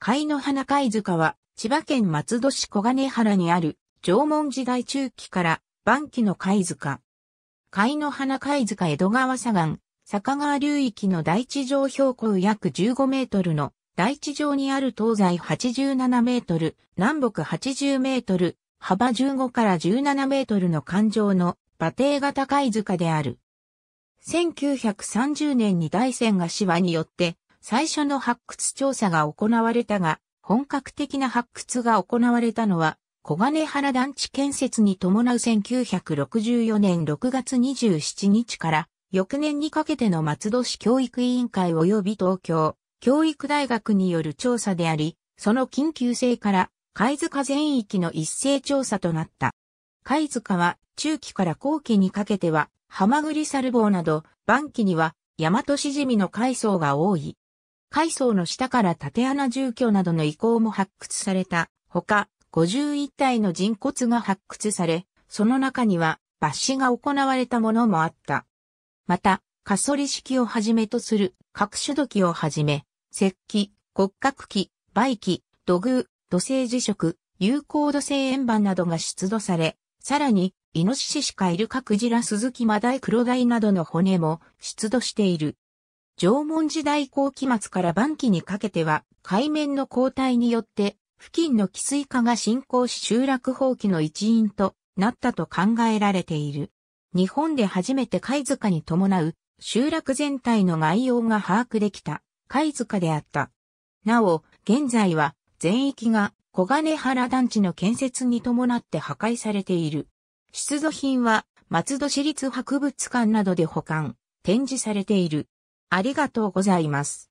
貝の花貝塚は、千葉県松戸市小金原にある、縄文時代中期から晩期の貝塚。貝の花貝塚江戸川左岸、坂川流域の大地上標高約15メートルの大地上にある東西87メートル、南北80メートル、幅15から17メートルの環状の馬蹄型貝塚である。1930年に大仙が芝によって最初の発掘調査が行われたが、本格的な発掘が行われたのは、小金原団地建設に伴う1964年6月27日から、翌年にかけての松戸市教育委員会及び東京、教育大学による調査であり、その緊急性から、貝塚全域の一斉調査となった。貝塚は、中期から後期にかけては、ハマグリサルボウなど、晩期には、大和シジミの海藻が多い。階層の下から縦穴住居などの遺構も発掘された。ほか、51体の人骨が発掘され、その中には抜歯が行われたものもあった。また、カソリ式をはじめとする各種土器をはじめ、石器、骨格器、媒器、土偶、土星磁石、有効土星円盤などが出土され、さらに、イノシシシカイルカクジラスズキマダイクロダイなどの骨も出土している。縄文時代後期末から晩期にかけては、海面の交代によって、付近の汽水化が進行し集落放棄の一因となったと考えられている。日本で初めて貝塚に伴う集落全体の概要が把握できた貝塚であった。なお、現在は全域が小金原団地の建設に伴って破壊されている。出土品は松戸市立博物館などで保管、展示されている。ありがとうございます。